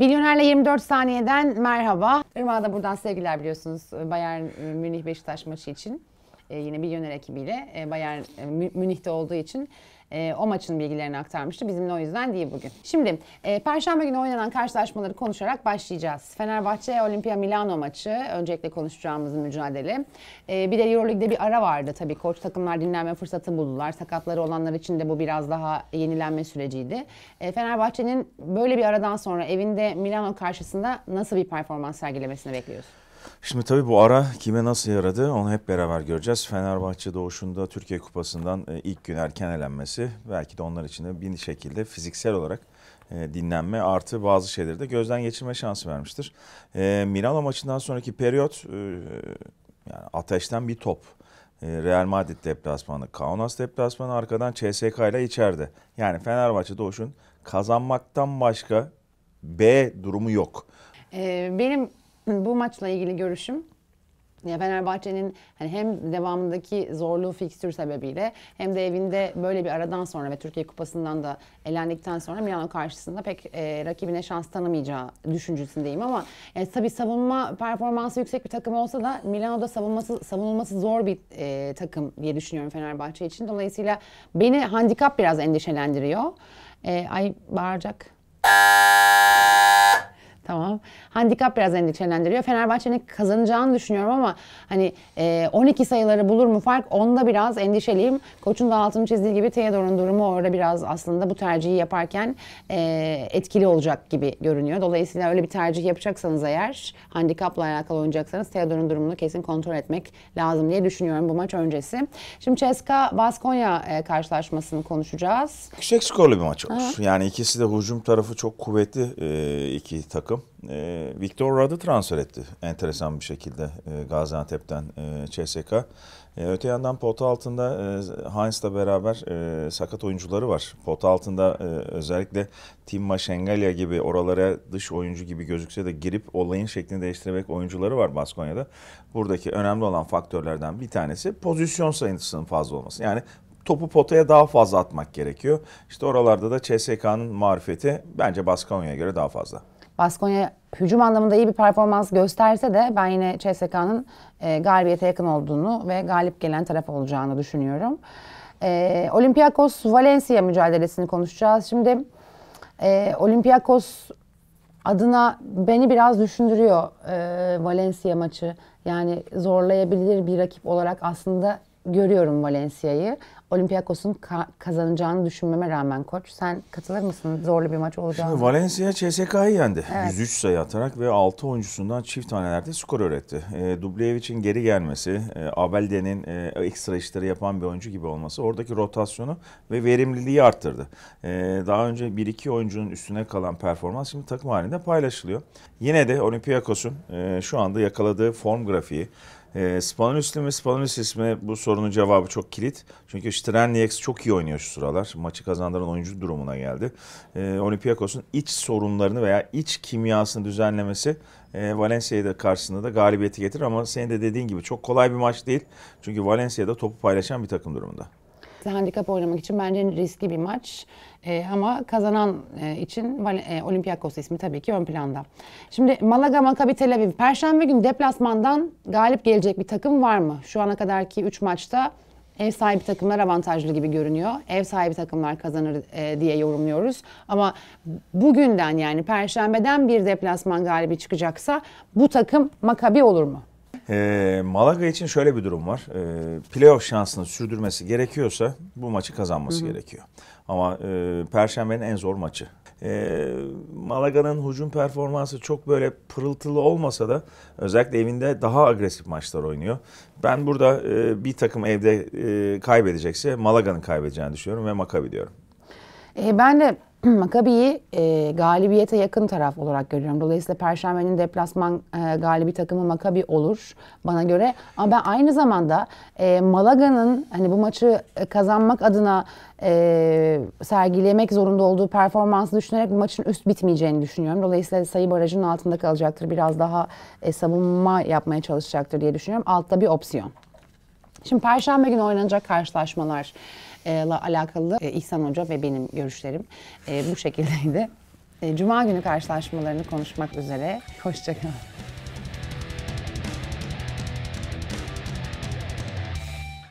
Milyonerle 24 saniyeden merhaba. Irma da buradan sevgiler biliyorsunuz Bayern Münih Beşiktaş maçı için e, yine bir yöner ekibiyle e, Bayern e, Münih'te olduğu için e, o maçın bilgilerini aktarmıştı. Bizimle o yüzden değil bugün. Şimdi e, Perşembe günü oynanan karşılaşmaları konuşarak başlayacağız. Fenerbahçe Olimpia Milano maçı. Öncelikle konuşacağımız mücadele. E, bir de Euroleague'de bir ara vardı tabii. Koç takımlar dinlenme fırsatı buldular. Sakatları olanlar için de bu biraz daha yenilenme süreciydi. E, Fenerbahçe'nin böyle bir aradan sonra evinde Milano karşısında nasıl bir performans sergilemesini bekliyorsun? Şimdi tabii bu ara kime nasıl yaradı onu hep beraber göreceğiz. Fenerbahçe doğuşunda Türkiye Kupası'ndan e, ilk gün erken elenmesi belki de onlar için de bir şekilde fiziksel olarak e, dinlenme artı bazı şeyleri de gözden geçirme şansı vermiştir. E, Milano maçından sonraki periyot yani ateşten bir top. Real Madrid deplasmanı, Kaunas deplasmanı arkadan CSK ile içeride. Yani Fenerbahçe Doğuş'un kazanmaktan başka B durumu yok. Benim bu maçla ilgili görüşüm ya Fenerbahçe'nin hani hem devamındaki zorlu fikstür sebebiyle hem de evinde böyle bir aradan sonra ve Türkiye Kupası'ndan da elendikten sonra Milano karşısında pek e, rakibine şans tanımayacağı düşüncesindeyim ama e, tabii savunma performansı yüksek bir takım olsa da Milano'da savunması savunulması zor bir e, takım diye düşünüyorum Fenerbahçe için. Dolayısıyla beni handikap biraz endişelendiriyor. E, ay bağıracak. Tamam. Handikap biraz endişelendiriyor. Fenerbahçe'nin kazanacağını düşünüyorum ama hani e, 12 sayıları bulur mu fark? Onda biraz endişeliyim. Koç'un da altını çizdiği gibi Theodore'un durumu orada biraz aslında bu tercihi yaparken e, etkili olacak gibi görünüyor. Dolayısıyla öyle bir tercih yapacaksanız eğer handikapla alakalı oynayacaksanız Theodore'un durumunu kesin kontrol etmek lazım diye düşünüyorum bu maç öncesi. Şimdi Ceska Baskonya e, karşılaşmasını konuşacağız. Yüksek skorlu bir maç olur. Aha. Yani ikisi de hücum tarafı çok kuvvetli e, iki takım. Marco e, ee, Victor Rad'ı transfer etti enteresan bir şekilde e, Gaziantep'ten e, CSK. E, öte yandan pota altında e, Heinz'la beraber e, sakat oyuncuları var. Pota altında e, özellikle Timma Şengalya gibi oralara dış oyuncu gibi gözükse de girip olayın şeklini değiştirmek oyuncuları var Baskonya'da. Buradaki önemli olan faktörlerden bir tanesi pozisyon sayısının fazla olması. Yani topu potaya daha fazla atmak gerekiyor. İşte oralarda da CSK'nın marifeti bence Baskonya'ya göre daha fazla. Baskonya hücum anlamında iyi bir performans gösterse de ben yine CSK'nın e, galibiyete yakın olduğunu ve galip gelen taraf olacağını düşünüyorum. E, Olympiakos Valencia mücadelesini konuşacağız. Şimdi e, Olympiakos adına beni biraz düşündürüyor e, Valencia maçı. Yani zorlayabilir bir rakip olarak aslında görüyorum Valencia'yı. Olympiakos'un ka- kazanacağını düşünmeme rağmen koç. Sen katılır mısın? Zorlu bir maç olacağını. Şimdi Valencia CSK'yı yendi. Evet. 103 sayı atarak ve 6 oyuncusundan çift tanelerde skor öğretti. E, Dublevic'in geri gelmesi, e, Abelde'nin e, ekstra işleri yapan bir oyuncu gibi olması oradaki rotasyonu ve verimliliği arttırdı. E, daha önce 1-2 oyuncunun üstüne kalan performans şimdi takım halinde paylaşılıyor. Yine de Olympiakos'un e, şu anda yakaladığı form grafiği, e, ee, Spanulis'le mi Spanulis'is mi bu sorunun cevabı çok kilit. Çünkü Strelnieks çok iyi oynuyor şu sıralar. Maçı kazandıran oyuncu durumuna geldi. E, Olympiakos'un iç sorunlarını veya iç kimyasını düzenlemesi e, Valencia'ya da karşısında da galibiyeti getirir. Ama senin de dediğin gibi çok kolay bir maç değil. Çünkü Valencia'da topu paylaşan bir takım durumunda. Handikap oynamak için bence riskli bir maç. E, ama kazanan e, için e, Olympiakos ismi tabii ki ön planda. Şimdi Malaga, Maccabi, Tel Aviv. Perşembe günü deplasmandan galip gelecek bir takım var mı? Şu ana kadarki 3 maçta ev sahibi takımlar avantajlı gibi görünüyor. Ev sahibi takımlar kazanır e, diye yorumluyoruz. Ama bugünden yani perşembeden bir deplasman galibi çıkacaksa bu takım Makabi olur mu? E, Malaga için şöyle bir durum var. E, playoff şansını sürdürmesi gerekiyorsa bu maçı kazanması Hı-hı. gerekiyor. Ama e, Perşembe'nin en zor maçı. E, Malaga'nın hücum performansı çok böyle pırıltılı olmasa da özellikle evinde daha agresif maçlar oynuyor. Ben burada e, bir takım evde e, kaybedecekse Malaga'nın kaybedeceğini düşünüyorum ve Makabi diyorum. E, ben de Makabi'yi e, galibiyete yakın taraf olarak görüyorum. Dolayısıyla Perşembe'nin deplasman e, galibi takımı Makabi olur bana göre. Ama ben aynı zamanda e, Malaga'nın hani bu maçı kazanmak adına e, sergilemek zorunda olduğu performansı düşünerek bu maçın üst bitmeyeceğini düşünüyorum. Dolayısıyla sayı barajının altında kalacaktır. Biraz daha e, savunma yapmaya çalışacaktır diye düşünüyorum. Altta bir opsiyon. Şimdi Perşembe günü oynanacak karşılaşmalarla e, alakalı e, İhsan Hoca ve benim görüşlerim e, bu şekildeydi. Cuma günü karşılaşmalarını konuşmak üzere. Hoşçakalın.